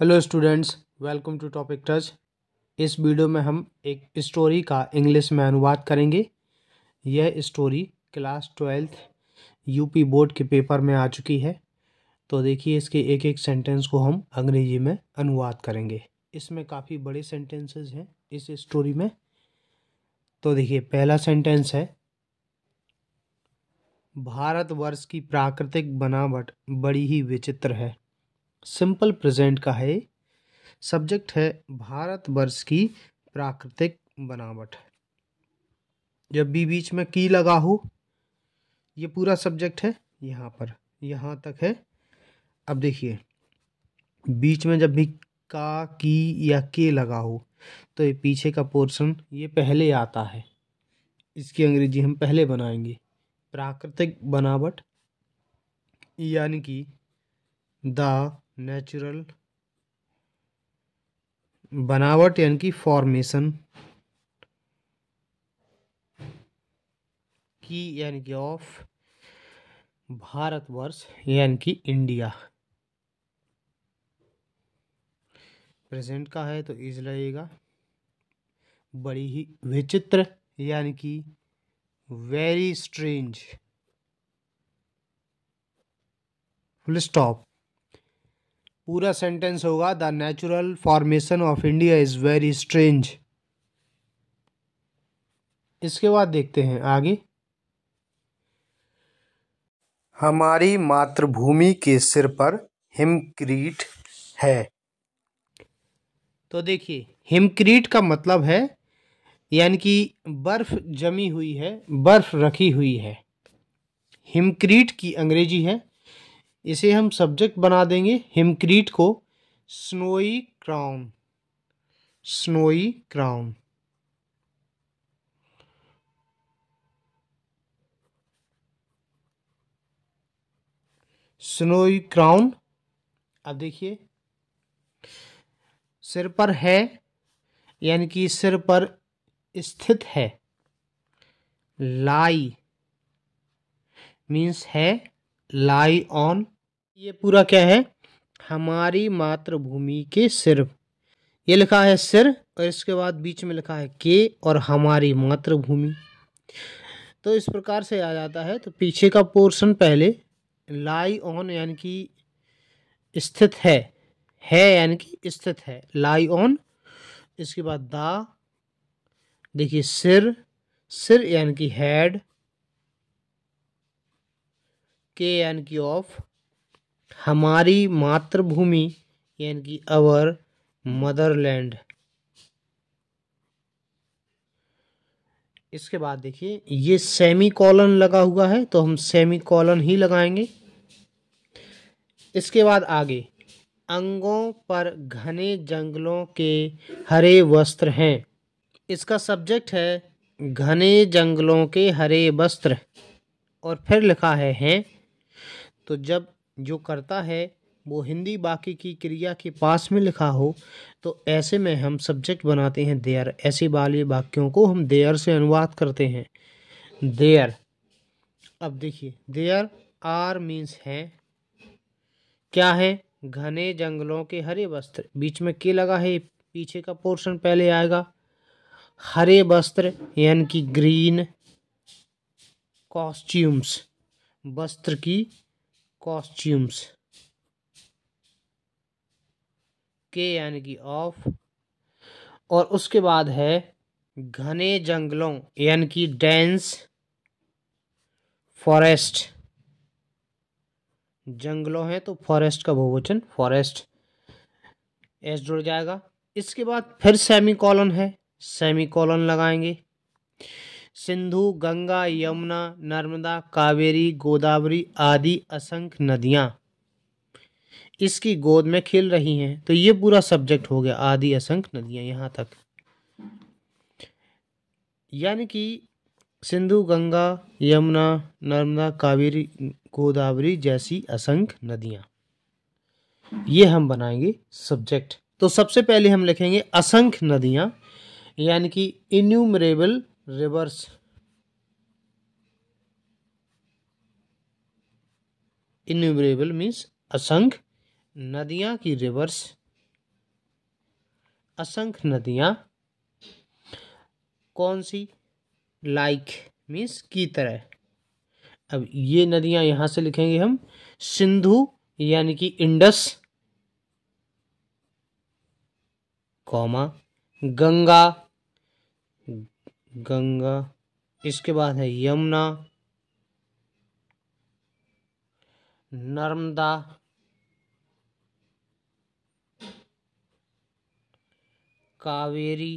hello students welcome to topic touch इस video में हम एक स्टोरी का इंग्लिश में अनुवाद करेंगे यह story class twelfth UP board के पेपर में आ चुकी है तो देखिए इसके एक एक सेंटेंस को हम अंग्रेजी में अनुवाद करेंगे इसमें काफ़ी बड़े सेंटेंसेस हैं इस स्टोरी में तो देखिए पहला सेंटेंस है भारतवर्ष की प्राकृतिक बनावट बड़ी ही विचित्र है सिंपल प्रेजेंट का है सब्जेक्ट है भारतवर्ष की प्राकृतिक बनावट जब भी बीच में की लगा हो ये पूरा सब्जेक्ट है यहाँ पर यहाँ तक है अब देखिए बीच में जब भी का की या के लगा हो तो ये पीछे का पोर्शन ये पहले आता है इसकी अंग्रेजी हम पहले बनाएंगे प्राकृतिक बनावट यानी कि द नेचुरल बनावट यानी कि फॉर्मेशन की यानी कि ऑफ भारतवर्ष यानी कि इंडिया प्रेजेंट का है तो इज लगेगा बड़ी ही विचित्र यानी कि वेरी स्ट्रेंज फुल स्टॉप पूरा सेंटेंस होगा the natural formation of India is very strange इसके बाद देखते हैं आगे हमारी मातृभूमि के सिर पर हिमक्रीट है तो देखिए हिमक्रीट का मतलब है यानी कि बर्फ जमी हुई है बर्फ रखी हुई है हिमक्रीट की अंग्रेजी है इसे हम सब्जेक्ट बना देंगे हिमक्रीट को snowy crown snowy crown snowy crown अब देखिए सिर पर है यानी कि सिर पर स्थित है लाई मीन्स है लाई ऑन ये पूरा क्या है हमारी मातृभूमि के सिर ये लिखा है सिर और इसके बाद बीच में लिखा है के और हमारी मातृभूमि तो इस प्रकार से आ जाता है तो पीछे का पोर्शन पहले लाई ऑन यानी कि स्थित है है यानी कि स्थित है लाई ऑन इसके बाद दा देखिए सिर सिर यानी कि हेड के यानी कि ऑफ हमारी मातृभूमि यानि कि अवर मदरलैंड इसके बाद देखिए ये सेमी कॉलन लगा हुआ है तो हम सेमी कॉलन ही लगाएंगे इसके बाद आगे अंगों पर घने जंगलों के हरे वस्त्र हैं इसका सब्जेक्ट है घने जंगलों के हरे वस्त्र और फिर लिखा है हैं तो जब जो करता है वो हिंदी बाकी की क्रिया के पास में लिखा हो तो ऐसे में हम सब्जेक्ट बनाते हैं देयर ऐसे वाले वाक्यों को हम देयर से अनुवाद करते हैं देयर अब देखिए देयर आर मीन्स हैं क्या है घने जंगलों के हरे वस्त्र बीच में के लगा है पीछे का पोर्शन पहले आएगा हरे वस्त्र यानी कि ग्रीन कॉस्ट्यूम्स वस्त्र की कॉस्ट्यूम्स के यानी कि ऑफ और उसके बाद है घने जंगलों यानी कि डेंस फॉरेस्ट जंगलों हैं तो फॉरेस्ट का बहुवचन फॉरेस्ट एस जुड़ जाएगा इसके बाद फिर सेमी कॉलन है सेमी कॉलन लगाएंगे सिंधु गंगा यमुना नर्मदा कावेरी गोदावरी आदि असंख्य नदियाँ इसकी गोद में खेल रही हैं तो ये पूरा सब्जेक्ट हो गया आदि असंख्य नदियाँ यहाँ तक यानी कि सिंधु गंगा यमुना नर्मदा कावेरी गोदावरी जैसी असंख्य नदियाँ ये हम बनाएंगे सब्जेक्ट तो सबसे पहले हम लिखेंगे असंख्य नदियाँ यानी कि इन्यूमरेबल रिवर्स इन्यूबरेबल मीन्स असंख्य नदियां की रिवर्स असंख्य नदियां कौन सी लाइक मीन्स की तरह अब ये नदियां यहां से लिखेंगे हम सिंधु यानी कि इंडस कौमा गंगा गंगा इसके बाद है यमुना नर्मदा कावेरी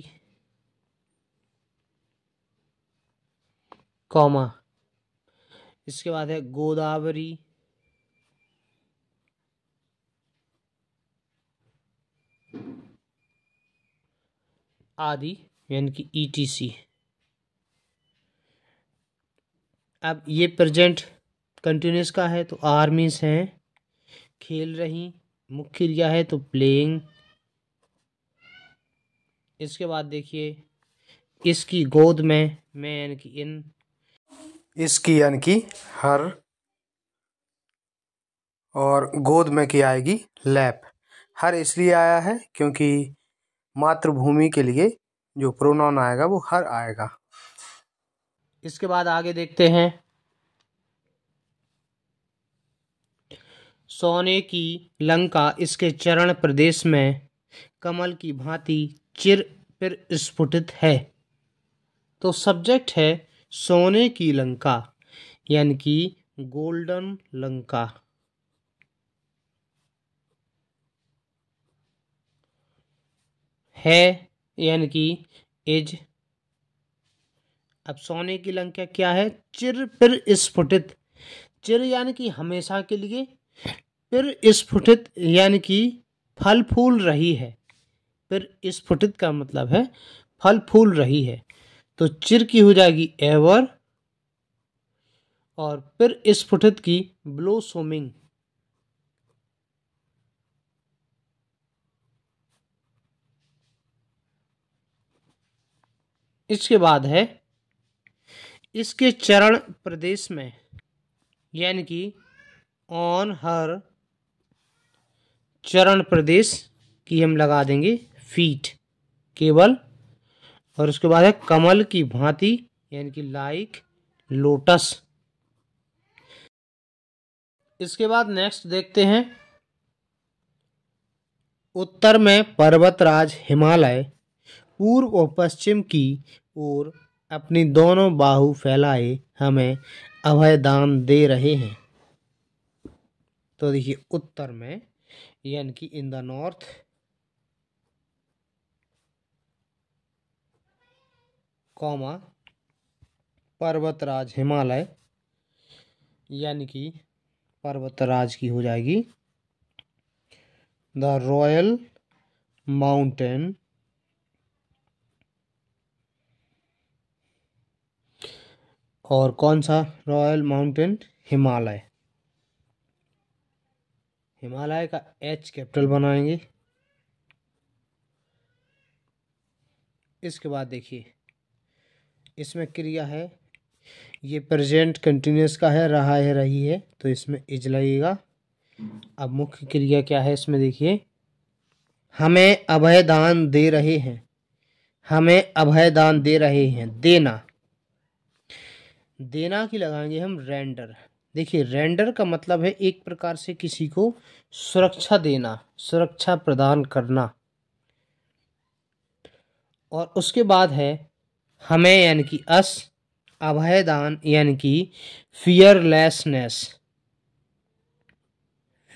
कौमा इसके बाद है गोदावरी आदि यानी कि ईटीसी e अब ये प्रेजेंट कंटिन्यूस का है तो आर मीन्स हैं खेल रही मुख्य क्रिया है तो प्लेइंग इसके बाद देखिए इसकी गोद में मैं यानी कि इन इसकी यानी कि हर और गोद में की आएगी लैप हर इसलिए आया है क्योंकि मातृभूमि के लिए जो प्रोनाउन आएगा वो हर आएगा इसके बाद आगे देखते हैं सोने की लंका इसके चरण प्रदेश में कमल की भांति चिर पर स्फुटित है तो सब्जेक्ट है सोने की लंका यानी कि गोल्डन लंका है यानी कि इज अब सोने की लंका क्या है चिर फिर स्फुटित चिर यानी कि हमेशा के लिए फिर स्फुटित यानी कि फल फूल रही है फिर स्फुटित का मतलब है फल फूल रही है तो चिर की हो जाएगी एवर और फिर स्फुटित की सोमिंग इसके बाद है इसके चरण प्रदेश में यानी कि ऑन हर चरण प्रदेश की हम लगा देंगे फीट केवल और उसके बाद है कमल की भांति यानी कि लाइक लोटस इसके बाद नेक्स्ट देखते हैं उत्तर में पर्वतराज हिमालय पूर्व और पश्चिम की ओर अपनी दोनों बाहु फैलाए हमें अभय दान दे रहे हैं तो देखिए उत्तर में यानी कि इन द नॉर्थ कौमा पर्वतराज हिमालय यानी कि पर्वतराज की हो जाएगी द रॉयल माउंटेन और कौन सा रॉयल माउंटेन हिमालय हिमालय का एच कैपिटल बनाएंगे इसके बाद देखिए इसमें क्रिया है ये प्रेजेंट कंटिन्यूस का है रहा है रही है तो इसमें इज लगेगा अब मुख्य क्रिया क्या है इसमें देखिए हमें अभय दान दे रहे हैं हमें अभय दान दे रहे हैं देना देना की लगाएंगे हम रेंडर देखिए रेंडर का मतलब है एक प्रकार से किसी को सुरक्षा देना सुरक्षा प्रदान करना और उसके बाद है हमें यानी कि अस अभयदान यानी कि फियरलेसनेस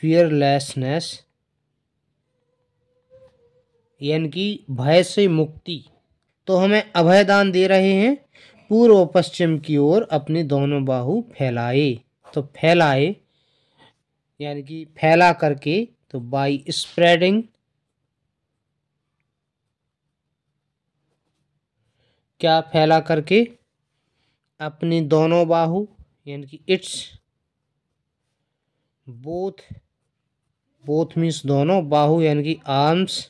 फियरलेसनेस यानी कि भय से मुक्ति तो हमें अभयदान दे रहे हैं पूर्व और पश्चिम की ओर अपने दोनों बाहु फैलाए तो फैलाए यानी कि फैला करके तो बाई स्प्रेडिंग क्या फैला करके अपने दोनों बाहु यानी कि इट्स बोथ बोथ मीन्स दोनों बाहु यानी कि आर्म्स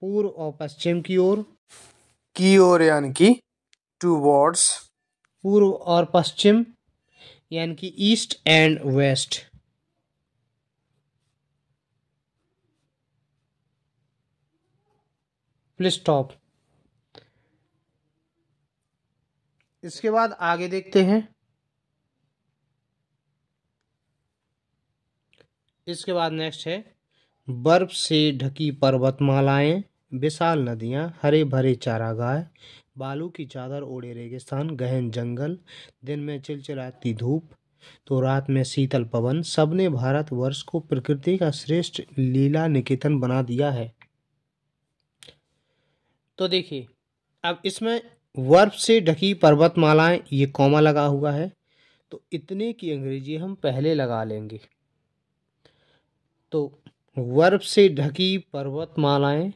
पूर्व और पश्चिम की ओर की ओर यानी कि टू वर्ड्स पूर्व और पश्चिम यानी कि east and west please stop इसके बाद आगे देखते हैं इसके बाद नेक्स्ट है बर्फ से ढकी पर्वतमालाएं विशाल नदियाँ हरे भरे चारागाह बालू की चादर ओढ़े रेगिस्तान गहन जंगल दिन में चिलचिलाती धूप तो रात में शीतल पवन सबने वर्ष को प्रकृति का श्रेष्ठ लीला निकेतन बना दिया है तो देखिए अब इसमें वर्फ से ढकी पर्वतमालाएं ये कौमा लगा हुआ है तो इतने की अंग्रेजी हम पहले लगा लेंगे तो वर्फ से ढकी पर्वतमालाएं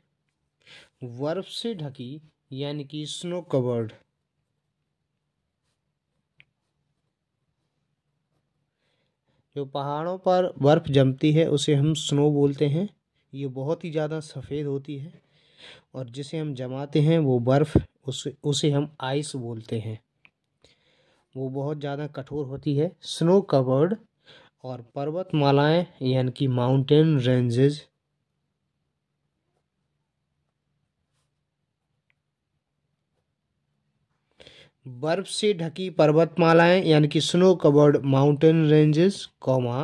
बर्फ से ढकी यानी कि स्नो कवर्ड जो पहाड़ों पर बर्फ़ जमती है उसे हम स्नो बोलते हैं ये बहुत ही ज़्यादा सफ़ेद होती है और जिसे हम जमाते हैं वो बर्फ़ उसे उसे हम आइस बोलते हैं वो बहुत ज़्यादा कठोर होती है स्नो कवर्ड और पर्वतमालाएँ यानी कि माउंटेन रेंजेज़ बर्फ से ढकी पर्वतमालाएं यानी कि snow covered mountain ranges comma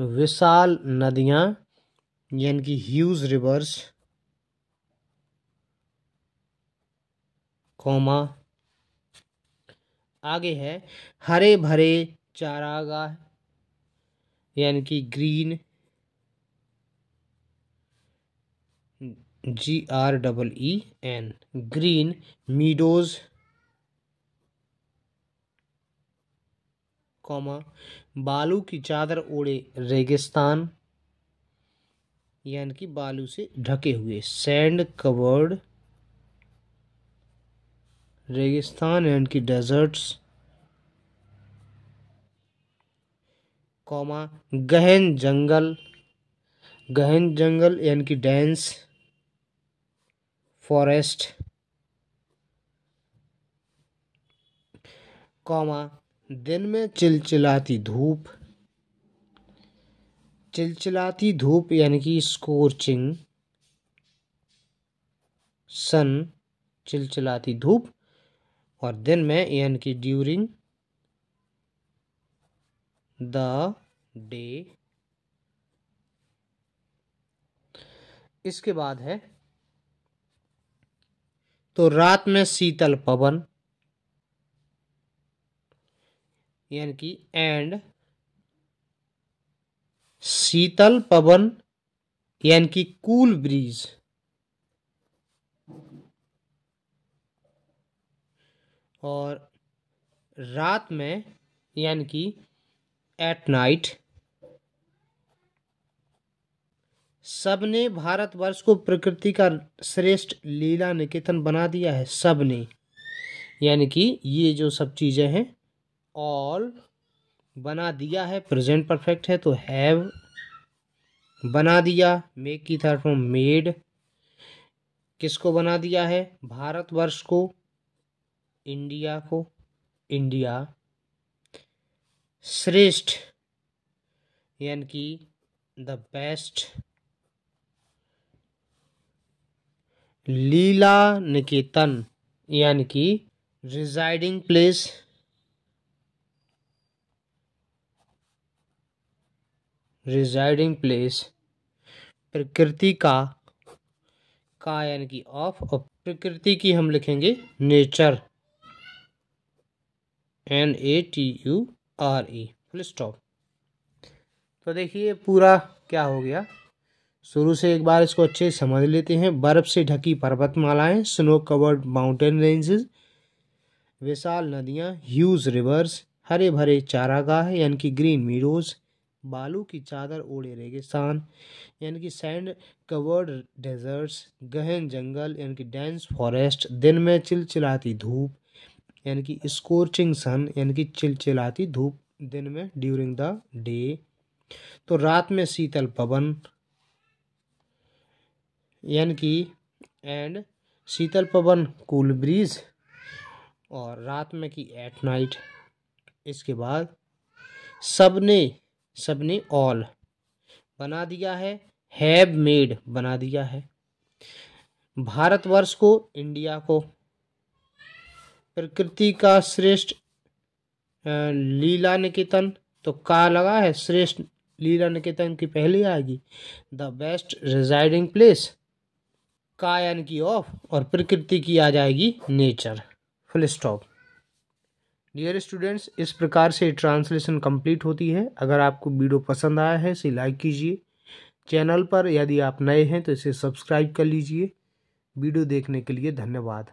विशाल नदियां यानी कि ह्यूज रिवर्स कौमा आगे है हरे भरे चारागाह यानी कि green G R double E N green meadows comma बालू की चादर ओढ़े रेगिस्तान यानी कि बालू से ढके हुए सैंड कवर्ड रेगिस्तान एंड की डेजर्ट्स कौमा गहन जंगल गहन जंगल यानी कि डेंस फॉरेस्ट कॉमा दिन में चिलचिलाती धूप चिलचिलाती धूप यानी कि स्कोर्चिंग सन चिलचिलाती धूप और दिन में यानी कि ड्यूरिंग द डे इसके बाद है तो रात में शीतल पवन यानी कि एंड शीतल पवन यानी कि कूल ब्रीज और रात में यानी कि एट नाइट सबने भारतवर्ष को प्रकृति का श्रेष्ठ लीला निकेतन बना दिया है सबने यानी कि ये जो सब चीज़ें हैं ऑल बना दिया है प्रेजेंट परफेक्ट है तो हैव बना दिया मेक की तरफ फॉर्म मेड किसको बना दिया है भारतवर्ष को इंडिया को इंडिया श्रेष्ठ यानी कि द बेस्ट लीला निकेतन यानी कि रिजाइडिंग प्लेस रिजाइडिंग प्लेस प्रकृति का का यानी कि ऑफ और प्रकृति की हम लिखेंगे nature N A T U R E full stop तो देखिए पूरा क्या हो गया शुरू से एक बार इसको अच्छे समझ लेते हैं बर्फ़ से ढकी पर्वतमालाएं स्नो कवर्ड माउंटेन रेंजेस विशाल नदियां ह्यूज रिवर्स हरे भरे चारागाह यानी कि ग्रीन मीडोज़ बालू की चादर ओढ़े रेगिस्तान यानी कि सैंड कवर्ड डेजर्ट्स गहन जंगल यानी कि डेंस फॉरेस्ट दिन में चिलचिलाती धूप यानी कि स्कोर्चिंग सन यानी कि चिलचिलाती धूप दिन में ड्यूरिंग द डे तो रात में शीतल पवन यानी कि एंड शीतल पवन कूल ब्रीज और रात में की एट नाइट इसके बाद सबने सबने ऑल बना दिया है हैव मेड बना दिया है भारतवर्ष को इंडिया को प्रकृति का श्रेष्ठ लीला निकेतन तो का लगा है श्रेष्ठ लीला निकेतन की पहली आएगी द बेस्ट रिजाइडिंग प्लेस का यानी ऑफ और प्रकृति की आ जाएगी nature full stop dear students इस प्रकार से ट्रांसलेशन कंप्लीट होती है अगर आपको वीडियो पसंद आया है इसे लाइक कीजिए चैनल पर यदि आप नए हैं तो इसे सब्सक्राइब कर लीजिए वीडियो देखने के लिए धन्यवाद